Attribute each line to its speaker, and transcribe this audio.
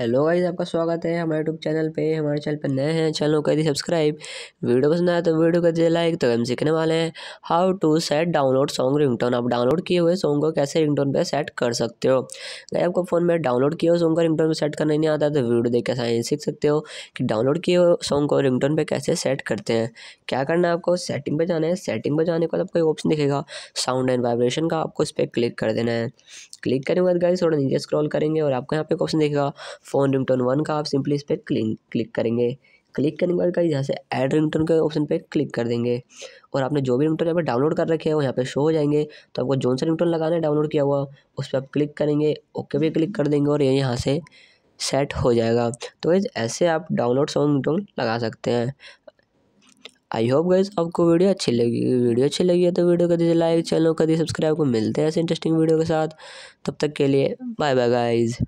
Speaker 1: hello guys आपका स्वागत है हमारे यूट्यूब चैनल पे हमारे चैनल पर नए हैं चैनल कर दी सब्सक्राइब वीडियो पसंद आया तो वीडियो कर दीजिए लाइक तो हम सीखने वाले हैं how to set download song ringtone आप डाउनलोड किए हुए सॉन्ग को कैसे रिंगटोन पे सेट कर सकते हो गाइस आपको फ़ोन में डाउनलोड किए हुए सॉन्ग को रिंगटोन पर सेट करना नहीं आता तो वीडियो देख कैसे सीख सकते हो कि डाउनलोड किए हुए सॉन्ग को रिंगटोन पर कैसे सेट करते हैं क्या करना है आपको सेटिंग पर जाना है सेटिंग पर जाने के बाद आपको एक ऑप्शन दिखेगा साउंड एंड वाइब्रेशन का आपको उस पर क्लिक कर देना है क्लिक करने के बाद गाइस थोड़ा नीचे स्क्रॉल करेंगे और आपको यहाँ पे ऑप्शन देखेगा फ़ोन टोन वन का आप सिंपली इस पर क्लिक क्लिक करेंगे क्लिक करने के बाद गाइस यहाँ से ऐड रिंगटोन के ऑप्शन पे क्लिक कर देंगे और आपने जो भी टोन यहाँ पर डाउनलोड कर रखे हैं वो यहाँ पे शो हो जाएंगे तो आपको जो सा रिंगटोन लगाना है डाउनलोड किया हुआ उस पर आप क्लिक करेंगे ओके पे क्लिक कर देंगे और ये यहाँ से सेट हो जाएगा तो ऐसे आप डाउनलोड सॉन्ग रिंगटोन लगा सकते हैं आई होप गाइज आपको वीडियो अच्छी लगी वीडियो अच्छी लगी है तो वीडियो कर दीजिए लाइक चलो कर दीजिए सब्सक्राइब को मिलते हैं ऐसे इंटरेस्टिंग वीडियो के साथ तब तक के लिए बाय बाय गाइज़